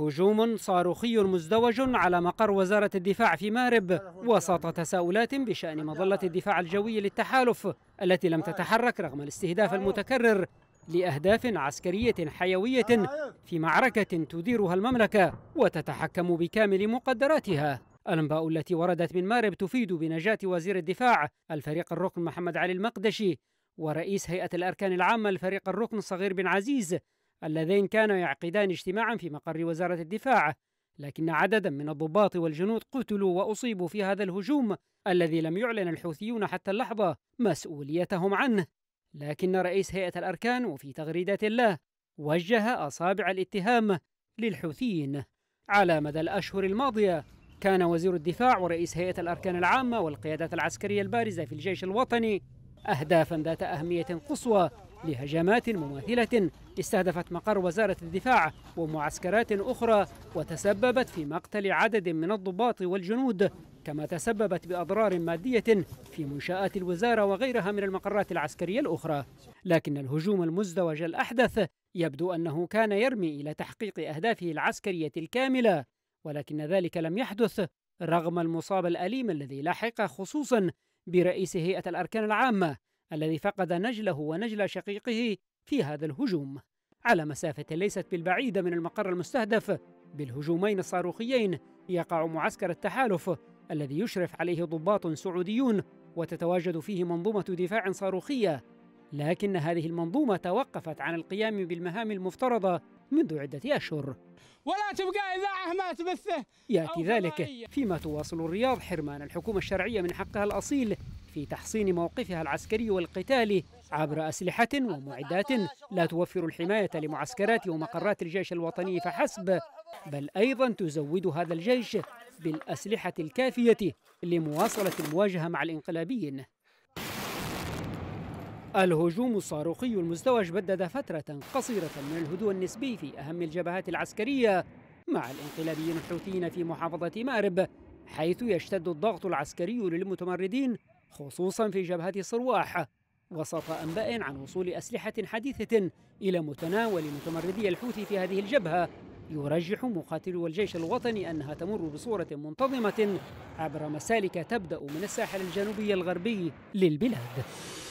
هجوم صاروخي مزدوج على مقر وزارة الدفاع في مارب وسط تساؤلات بشأن مظلة الدفاع الجوي للتحالف التي لم تتحرك رغم الاستهداف المتكرر لأهداف عسكرية حيوية في معركة تديرها المملكة وتتحكم بكامل مقدراتها الأنباء التي وردت من مارب تفيد بنجاة وزير الدفاع الفريق الركن محمد علي المقدشي ورئيس هيئة الأركان العامة الفريق الركن صغير بن عزيز اللذين كانوا يعقدان اجتماعا في مقر وزارة الدفاع لكن عددا من الضباط والجنود قتلوا وأصيبوا في هذا الهجوم الذي لم يعلن الحوثيون حتى اللحظة مسؤوليتهم عنه لكن رئيس هيئة الأركان وفي تغريدة له وجه أصابع الاتهام للحوثيين على مدى الأشهر الماضية كان وزير الدفاع ورئيس هيئة الأركان العامة والقيادات العسكرية البارزة في الجيش الوطني أهدافا ذات أهمية قصوى لهجمات مماثلة استهدفت مقر وزارة الدفاع ومعسكرات أخرى وتسببت في مقتل عدد من الضباط والجنود كما تسببت بأضرار مادية في منشآت الوزارة وغيرها من المقرات العسكرية الأخرى لكن الهجوم المزدوج الأحدث يبدو أنه كان يرمي إلى تحقيق أهدافه العسكرية الكاملة ولكن ذلك لم يحدث رغم المصاب الأليم الذي لحق خصوصا برئيس هيئة الأركان العامة الذي فقد نجله ونجل شقيقه في هذا الهجوم على مسافة ليست بالبعيدة من المقر المستهدف بالهجومين الصاروخيين يقع معسكر التحالف الذي يشرف عليه ضباط سعوديون وتتواجد فيه منظومة دفاع صاروخية لكن هذه المنظومة توقفت عن القيام بالمهام المفترضة منذ عدة أشهر ولا تبقى إذاعة ما تبثه يأتي ذلك فيما تواصل الرياض حرمان الحكومة الشرعية من حقها الأصيل في تحصين موقفها العسكري والقتالي عبر أسلحة ومعدات لا توفر الحماية لمعسكرات ومقرات الجيش الوطني فحسب بل أيضا تزود هذا الجيش بالأسلحة الكافية لمواصلة المواجهة مع الإنقلابيين الهجوم الصاروخي المزدوج بدد فترة قصيرة من الهدوء النسبي في أهم الجبهات العسكرية مع الانقلابيين الحوثيين في محافظة مأرب حيث يشتد الضغط العسكري للمتمردين خصوصا في جبهة صرواح وسط أنباء عن وصول أسلحة حديثة إلى متناول متمردي الحوثي في هذه الجبهة يرجح مقاتلو الجيش الوطني أنها تمر بصورة منتظمة عبر مسالك تبدأ من الساحل الجنوبي الغربي للبلاد